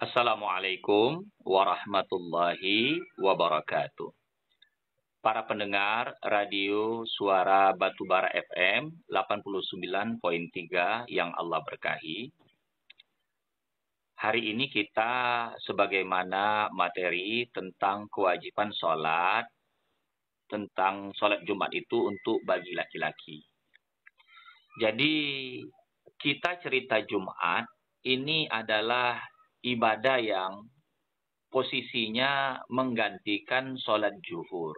Assalamualaikum warahmatullahi wabarakatuh. Para pendengar radio suara Batubara FM 89.3 yang Allah berkahi. Hari ini kita sebagaimana materi tentang kewajiban sholat, tentang sholat Jumat itu untuk bagi laki-laki. Jadi kita cerita Jumat ini adalah ibadah yang posisinya menggantikan sholat zuhur.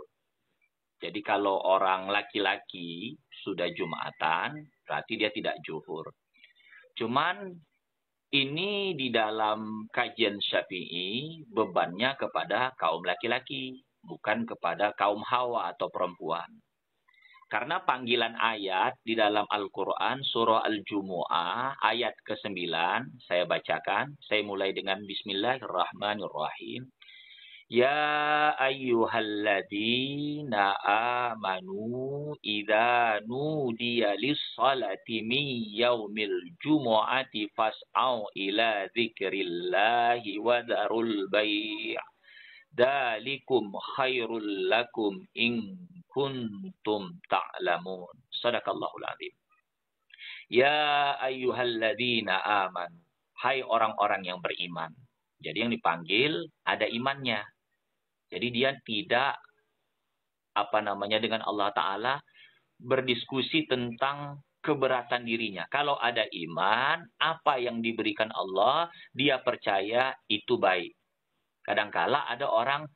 Jadi kalau orang laki-laki sudah jumatan, berarti dia tidak zuhur. Cuman ini di dalam kajian Syafi'i bebannya kepada kaum laki-laki, bukan kepada kaum hawa atau perempuan. Karena panggilan ayat di dalam Al-Quran, surah Al-Jumu'ah, ayat ke-9, saya bacakan. Saya mulai dengan Bismillahirrahmanirrahim. Ya ayyuhalladzina amanu idza nudiya lis-salati min yaumil jumu'ati fas'au ila dzikrillahi wa dharul bai' Dalikum khairul lakum in kuntum ta'lamun. Sadaqallahul azim. Ya ayyuhalladzina aman. Hai orang-orang yang beriman. Jadi yang dipanggil ada imannya. Jadi dia tidak apa namanya dengan Allah taala berdiskusi tentang keberatan dirinya. Kalau ada iman, apa yang diberikan Allah, dia percaya itu baik. Kadangkala ada orang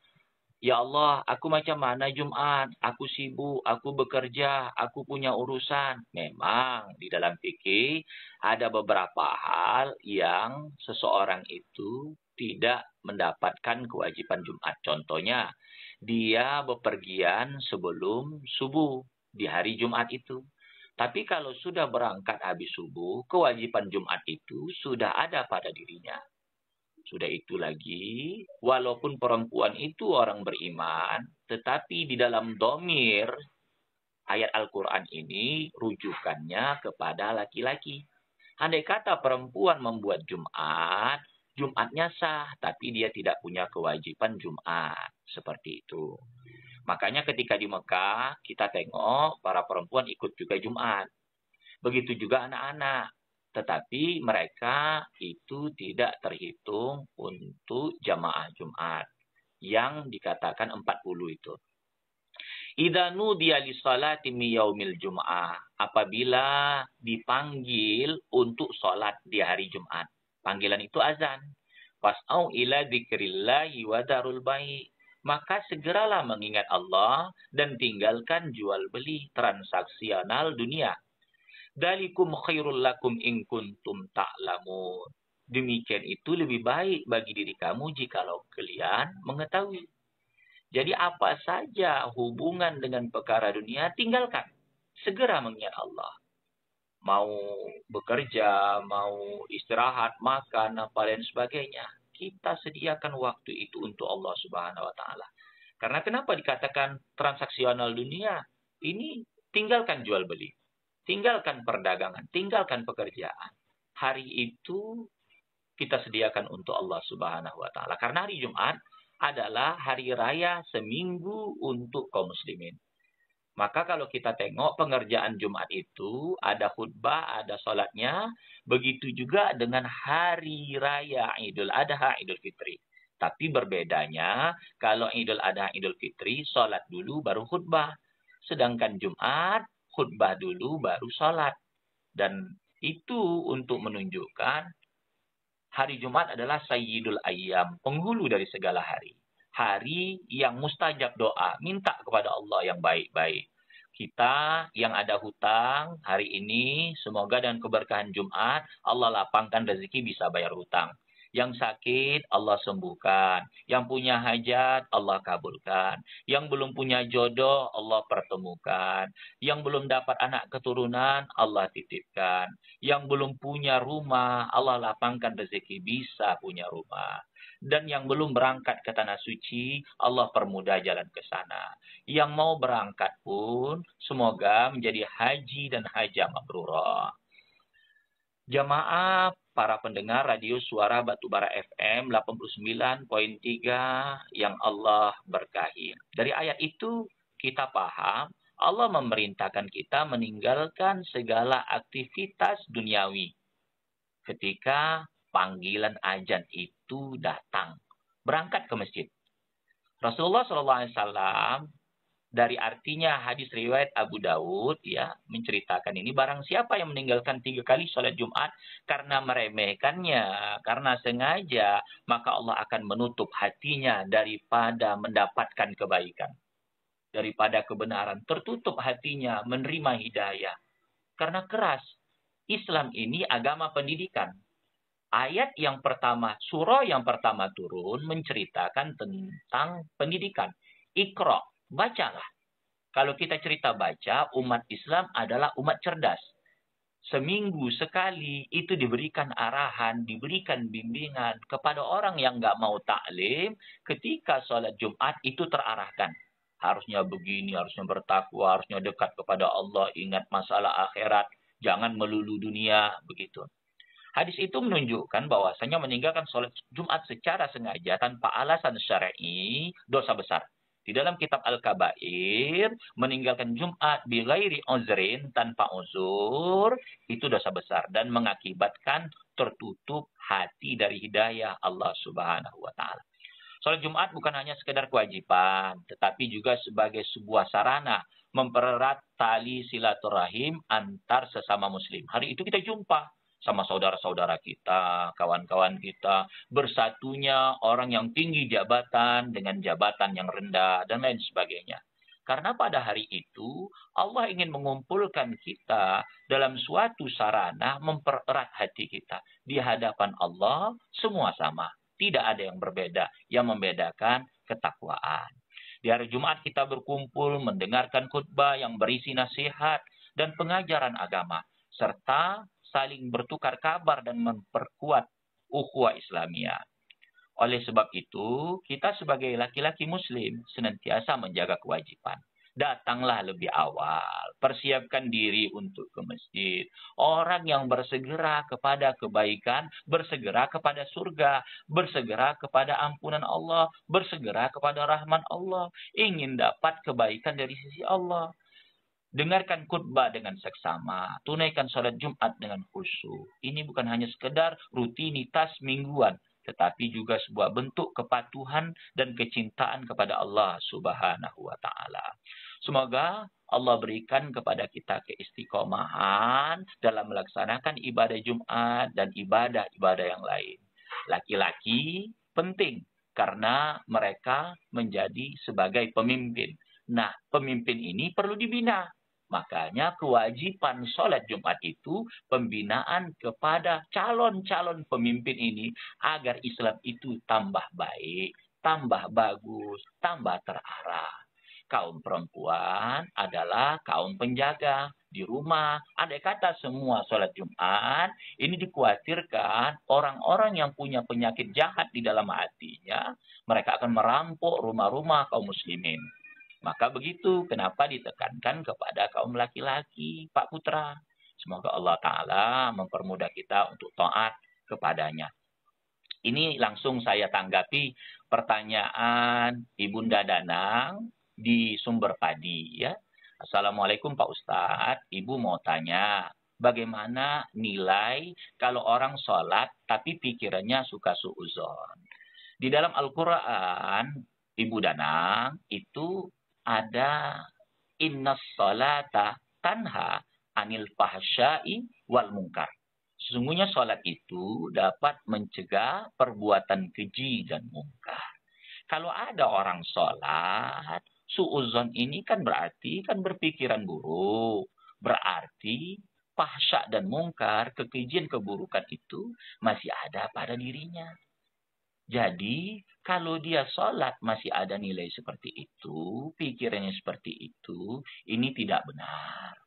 Ya Allah, aku macam mana Jumat? Aku sibuk, aku bekerja, aku punya urusan. Memang di dalam fikih ada beberapa hal yang seseorang itu tidak mendapatkan kewajiban Jumat. Contohnya, dia bepergian sebelum subuh di hari Jumat itu. Tapi kalau sudah berangkat habis subuh, kewajiban Jumat itu sudah ada pada dirinya. Sudah itu lagi, walaupun perempuan itu orang beriman, tetapi di dalam domir ayat Al-Quran ini rujukannya kepada laki-laki. Andai kata perempuan membuat Jumat, Jumatnya sah, tapi dia tidak punya kewajiban Jumat. Seperti itu. Makanya ketika di Mekah, kita tengok para perempuan ikut juga Jumat. Begitu juga anak-anak tetapi mereka itu tidak terhitung untuk jamaah Jumat yang dikatakan 40 itu. Idza nudiya li salati yaumil jum'ah. Apabila dipanggil untuk salat di hari Jumat. Panggilan itu azan. Fas'au ila dzikrillahi wa darul baik Maka segeralah mengingat Allah dan tinggalkan jual beli transaksional dunia. Dalikum khairul lakum in kuntum ta'lamun. Demikian itu lebih baik bagi diri kamu jikalau kalian mengetahui. Jadi apa saja hubungan dengan perkara dunia tinggalkan. Segera mengingat Allah. Mau bekerja, mau istirahat, makan, apa lain sebagainya. Kita sediakan waktu itu untuk Allah Subhanahu wa taala. Karena kenapa dikatakan transaksional dunia? Ini tinggalkan jual beli tinggalkan perdagangan, tinggalkan pekerjaan. Hari itu kita sediakan untuk Allah Subhanahu wa taala. Karena hari Jumat adalah hari raya seminggu untuk kaum muslimin. Maka kalau kita tengok pengerjaan Jumat itu ada khutbah, ada sholatnya. Begitu juga dengan hari raya Idul Adha, Idul Fitri. Tapi berbedanya kalau Idul Adha, Idul Fitri, sholat dulu baru khutbah. Sedangkan Jumat khutbah dulu baru sholat. Dan itu untuk menunjukkan hari Jumat adalah Sayyidul Ayyam, penghulu dari segala hari. Hari yang mustajab doa, minta kepada Allah yang baik-baik. Kita yang ada hutang hari ini, semoga dengan keberkahan Jumat, Allah lapangkan rezeki bisa bayar hutang. Yang sakit Allah sembuhkan, yang punya hajat Allah kabulkan, yang belum punya jodoh Allah pertemukan, yang belum dapat anak keturunan Allah titipkan, yang belum punya rumah Allah lapangkan rezeki bisa punya rumah. Dan yang belum berangkat ke tanah suci, Allah permudah jalan ke sana. Yang mau berangkat pun, semoga menjadi haji dan haja mabrurah. Jamaah para pendengar radio suara Batubara FM 89.3 yang Allah berkahi. Dari ayat itu kita paham Allah memerintahkan kita meninggalkan segala aktivitas duniawi ketika panggilan ajan itu datang. Berangkat ke masjid. Rasulullah SAW dari artinya hadis riwayat Abu Daud ya menceritakan ini barang siapa yang meninggalkan tiga kali sholat Jumat karena meremehkannya karena sengaja maka Allah akan menutup hatinya daripada mendapatkan kebaikan daripada kebenaran tertutup hatinya menerima hidayah karena keras Islam ini agama pendidikan ayat yang pertama surah yang pertama turun menceritakan tentang pendidikan Iqra bacalah. Kalau kita cerita baca, umat Islam adalah umat cerdas. Seminggu sekali itu diberikan arahan, diberikan bimbingan kepada orang yang nggak mau taklim ketika sholat Jumat itu terarahkan. Harusnya begini, harusnya bertakwa, harusnya dekat kepada Allah, ingat masalah akhirat, jangan melulu dunia, begitu. Hadis itu menunjukkan bahwasanya meninggalkan sholat Jumat secara sengaja tanpa alasan syar'i dosa besar. Di dalam kitab Al-Kabair, meninggalkan Jumat bilairi uzrin tanpa uzur, itu dosa besar dan mengakibatkan tertutup hati dari hidayah Allah Subhanahu wa taala. Salat Jumat bukan hanya sekedar kewajiban, tetapi juga sebagai sebuah sarana mempererat tali silaturahim antar sesama muslim. Hari itu kita jumpa, sama saudara-saudara kita, kawan-kawan kita, bersatunya orang yang tinggi jabatan dengan jabatan yang rendah, dan lain sebagainya. Karena pada hari itu Allah ingin mengumpulkan kita dalam suatu sarana mempererat hati kita. Di hadapan Allah semua sama. Tidak ada yang berbeda. Yang membedakan ketakwaan. Di hari Jumat kita berkumpul mendengarkan khutbah yang berisi nasihat dan pengajaran agama. Serta saling bertukar kabar dan memperkuat ukhuwah Islamiyah. Oleh sebab itu, kita sebagai laki-laki muslim senantiasa menjaga kewajiban. Datanglah lebih awal, persiapkan diri untuk ke masjid. Orang yang bersegera kepada kebaikan, bersegera kepada surga, bersegera kepada ampunan Allah, bersegera kepada rahman Allah, ingin dapat kebaikan dari sisi Allah Dengarkan khutbah dengan seksama, tunaikan sholat Jumat dengan khusyuk. Ini bukan hanya sekedar rutinitas mingguan, tetapi juga sebuah bentuk kepatuhan dan kecintaan kepada Allah Subhanahu wa taala. Semoga Allah berikan kepada kita keistiqomahan dalam melaksanakan ibadah Jumat dan ibadah-ibadah yang lain. Laki-laki penting karena mereka menjadi sebagai pemimpin. Nah, pemimpin ini perlu dibina. Makanya kewajiban sholat Jumat itu pembinaan kepada calon-calon pemimpin ini agar Islam itu tambah baik, tambah bagus, tambah terarah. Kaum perempuan adalah kaum penjaga di rumah. ada kata semua sholat Jumat, ini dikhawatirkan orang-orang yang punya penyakit jahat di dalam hatinya, mereka akan merampok rumah-rumah kaum muslimin maka begitu kenapa ditekankan kepada kaum laki-laki, Pak Putra. Semoga Allah Ta'ala mempermudah kita untuk taat kepadanya. Ini langsung saya tanggapi pertanyaan Ibunda Danang di sumber padi ya. Assalamualaikum Pak Ustadz, Ibu mau tanya, bagaimana nilai kalau orang sholat tapi pikirannya suka suuzon. Di dalam Al-Quran, Ibu Danang itu ada inna salata tanha anil fahsyai wal mungkar. Sesungguhnya sholat itu dapat mencegah perbuatan keji dan mungkar. Kalau ada orang sholat, suuzon ini kan berarti kan berpikiran buruk. Berarti pahsyak dan mungkar, kekejian keburukan itu masih ada pada dirinya. Jadi, kalau dia sholat masih ada nilai seperti itu, pikirannya seperti itu, ini tidak benar.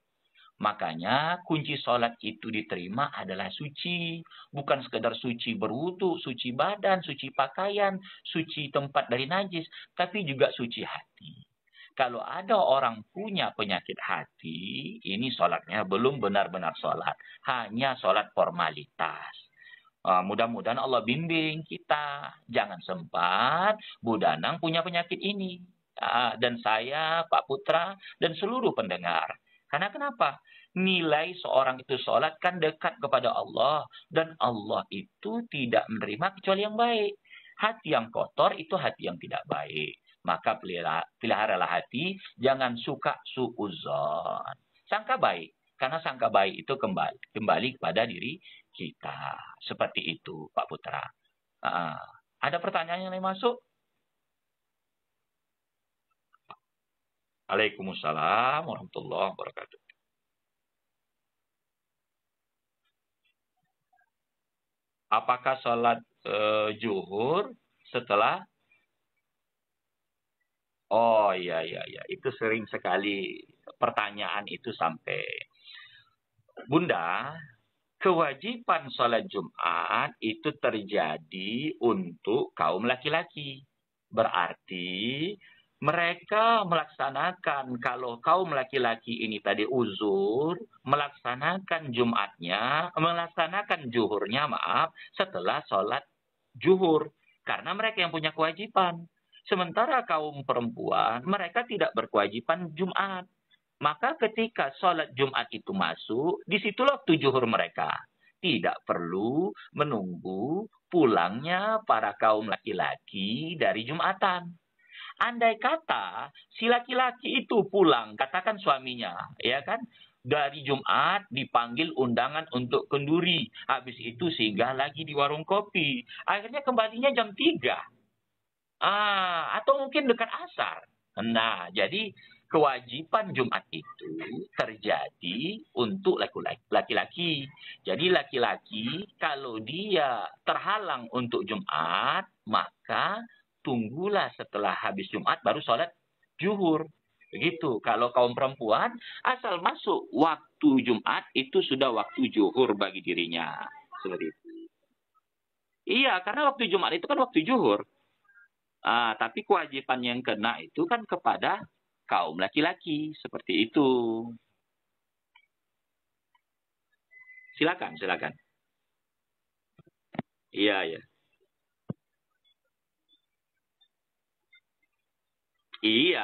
Makanya kunci sholat itu diterima adalah suci. Bukan sekedar suci berwudu, suci badan, suci pakaian, suci tempat dari najis. Tapi juga suci hati. Kalau ada orang punya penyakit hati, ini sholatnya belum benar-benar sholat. Hanya sholat formalitas. Ah, mudah-mudahan Allah bimbing kita. Jangan sempat Bu Danang punya penyakit ini. Uh, dan saya, Pak Putra, dan seluruh pendengar. Karena kenapa? Nilai seorang itu sholat kan dekat kepada Allah. Dan Allah itu tidak menerima kecuali yang baik. Hati yang kotor itu hati yang tidak baik. Maka peliharalah hati, jangan suka suuzon. Sangka baik, karena sangka baik itu kembali, kembali kepada diri kita. Seperti itu, Pak Putra. Uh, ada pertanyaan yang lain masuk? Waalaikumsalam warahmatullahi wabarakatuh. Apakah sholat uh, eh, zuhur setelah Oh iya iya iya, itu sering sekali pertanyaan itu sampai Bunda kewajiban sholat Jumat itu terjadi untuk kaum laki-laki. Berarti mereka melaksanakan kalau kaum laki-laki ini tadi uzur melaksanakan Jumatnya, melaksanakan juhurnya maaf setelah sholat juhur karena mereka yang punya kewajiban. Sementara kaum perempuan mereka tidak berkewajiban Jumat. Maka ketika sholat Jumat itu masuk, disitulah tujuhur mereka. Tidak perlu menunggu pulangnya para kaum laki-laki dari Jumatan. Andai kata si laki-laki itu pulang, katakan suaminya, ya kan? Dari Jumat dipanggil undangan untuk kenduri. Habis itu singgah lagi di warung kopi. Akhirnya kembalinya jam 3. Ah, atau mungkin dekat asar. Nah, jadi kewajiban Jumat itu terjadi untuk laki-laki. Jadi laki-laki kalau dia terhalang untuk Jumat, maka tunggulah setelah habis Jumat baru sholat juhur. Begitu. Kalau kaum perempuan, asal masuk waktu Jumat itu sudah waktu juhur bagi dirinya. Seperti itu. Iya, karena waktu Jumat itu kan waktu juhur. Ah, tapi kewajiban yang kena itu kan kepada kaum laki-laki seperti itu. Silakan, silakan. Iya, ya. Iya,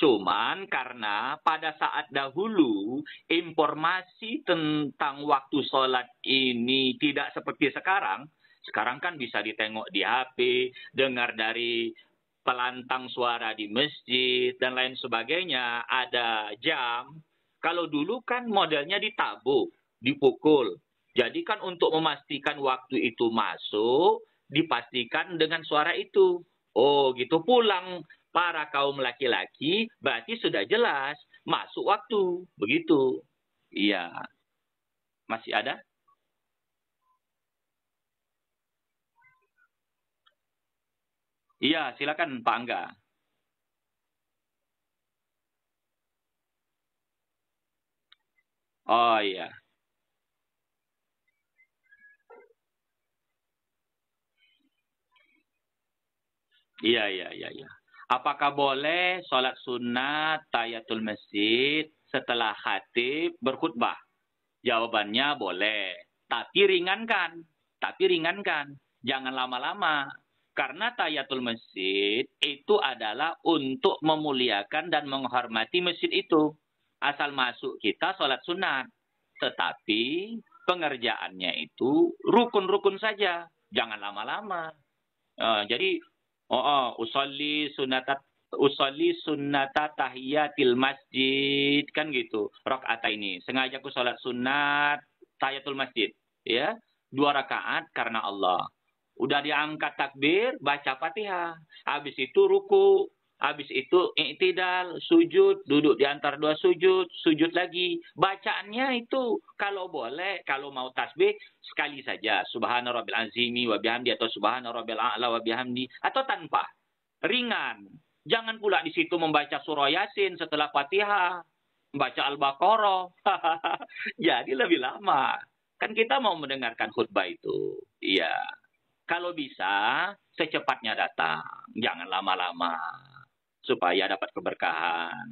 cuman karena pada saat dahulu informasi tentang waktu sholat ini tidak seperti sekarang, sekarang kan bisa ditengok di HP, dengar dari pelantang suara di masjid dan lain sebagainya, ada jam. Kalau dulu kan modelnya ditabuk, dipukul. Jadi kan untuk memastikan waktu itu masuk, dipastikan dengan suara itu. Oh, gitu pulang para kaum laki-laki berarti sudah jelas masuk waktu. Begitu. Iya. Masih ada? Iya, silakan Pak Angga. Oh iya. Iya, iya, iya, iya. Apakah boleh sholat sunnah tayatul masjid setelah khatib berkhutbah? Jawabannya boleh. Tapi ringankan. Tapi ringankan. Jangan lama-lama karena tayatul masjid itu adalah untuk memuliakan dan menghormati masjid itu. Asal masuk kita sholat sunat. Tetapi pengerjaannya itu rukun-rukun saja. Jangan lama-lama. Uh, jadi, oh, oh usalli sunat usolli sunnata tahiyatil masjid kan gitu rok ata ini sengaja aku sholat sunat tahiyatul masjid ya dua rakaat karena Allah udah diangkat takbir, baca Fatihah. Habis itu ruku, habis itu iktidal, sujud, duduk di antara dua sujud, sujud lagi. Bacaannya itu kalau boleh, kalau mau tasbih sekali saja. Subhana rabbil azimi wa bihamdi atau subhana rabbil a'la wa bihamdi atau tanpa. Ringan. Jangan pula di situ membaca surah Yasin setelah Fatihah, Baca Al-Baqarah. Jadi lebih lama. Kan kita mau mendengarkan khutbah itu. Iya. Kalau bisa, secepatnya datang. Jangan lama-lama. Supaya dapat keberkahan.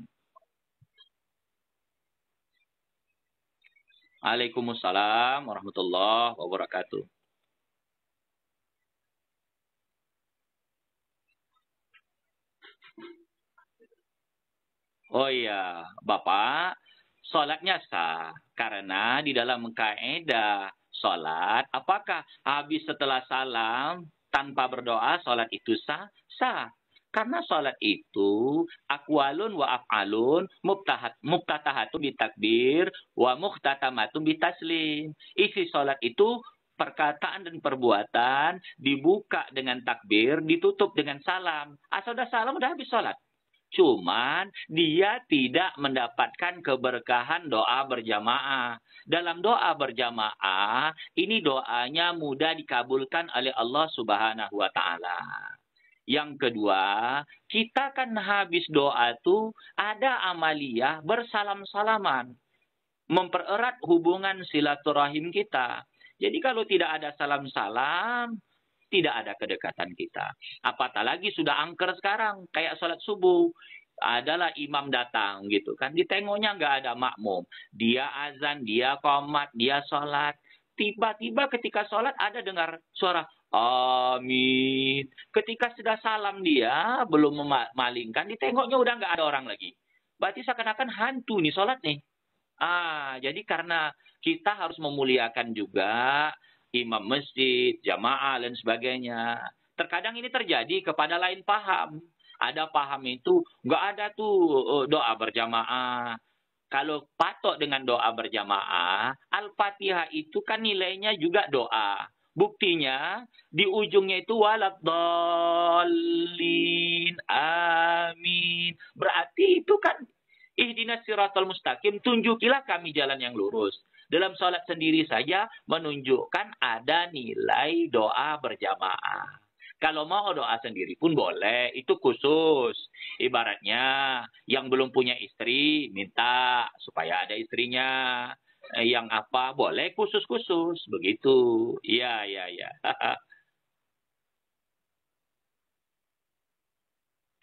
Waalaikumsalam warahmatullahi wabarakatuh. Oh iya, Bapak, sholatnya sah karena di dalam kaedah sholat, apakah habis setelah salam tanpa berdoa sholat itu sah? Sah. Karena sholat itu akwalun wa af'alun mubtahat, bi bitakbir wa bi bitaslim. Isi sholat itu perkataan dan perbuatan dibuka dengan takbir, ditutup dengan salam. Asal udah salam, udah habis sholat. Cuman dia tidak mendapatkan keberkahan doa berjamaah. Dalam doa berjamaah, ini doanya mudah dikabulkan oleh Allah Subhanahu wa taala. Yang kedua, kita kan habis doa itu ada amalia bersalam-salaman. Mempererat hubungan silaturahim kita. Jadi kalau tidak ada salam-salam, tidak ada kedekatan kita. Apatah lagi sudah angker sekarang, kayak sholat subuh adalah imam datang gitu kan ditengoknya nggak ada makmum dia azan dia komat dia sholat tiba-tiba ketika sholat ada dengar suara amin ketika sudah salam dia belum memalingkan ditengoknya udah nggak ada orang lagi berarti seakan-akan hantu nih sholat nih ah jadi karena kita harus memuliakan juga imam masjid, jamaah, dan sebagainya. Terkadang ini terjadi kepada lain paham. Ada paham itu, nggak ada tuh eh, doa berjamaah. Kalau patok dengan doa berjamaah, Al-Fatihah itu kan nilainya juga doa. Buktinya di ujungnya itu walad amin. Berarti itu kan ihdinas siratal mustaqim tunjukilah kami jalan yang lurus. Dalam sholat sendiri saja menunjukkan ada nilai doa berjamaah. Kalau mau doa sendiri pun boleh, itu khusus. Ibaratnya yang belum punya istri minta supaya ada istrinya. Eh, yang apa boleh khusus-khusus begitu. Iya, iya, iya.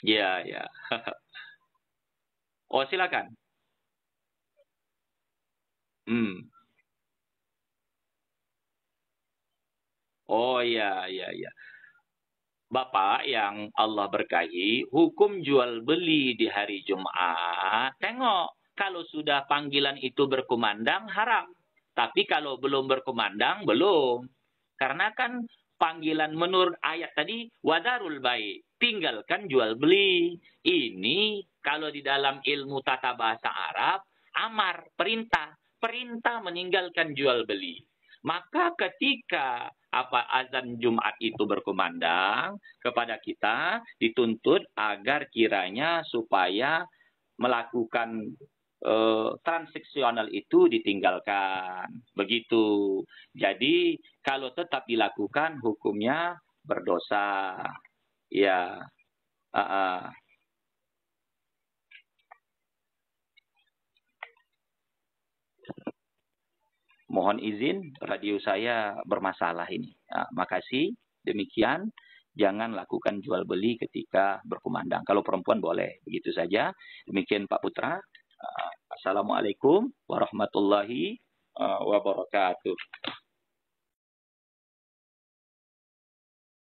Iya, iya. oh, silakan. Hmm. Oh, iya iya iya. Bapak yang Allah berkahi, hukum jual beli di hari Jumat, tengok kalau sudah panggilan itu berkumandang haram. Tapi kalau belum berkumandang belum. Karena kan panggilan menurut ayat tadi wadarul baik, tinggalkan jual beli. Ini kalau di dalam ilmu tata bahasa Arab amar perintah perintah meninggalkan jual beli. Maka ketika apa azan Jumat itu berkumandang kepada kita dituntut agar kiranya supaya melakukan uh, transaksional itu ditinggalkan. Begitu. Jadi kalau tetap dilakukan hukumnya berdosa. Ya. Uh -uh. Mohon izin, radio saya bermasalah ini. Nah, makasih, demikian. Jangan lakukan jual beli ketika berkumandang. Kalau perempuan boleh, begitu saja. Demikian Pak Putra. Ah, Assalamualaikum warahmatullahi ah, wabarakatuh.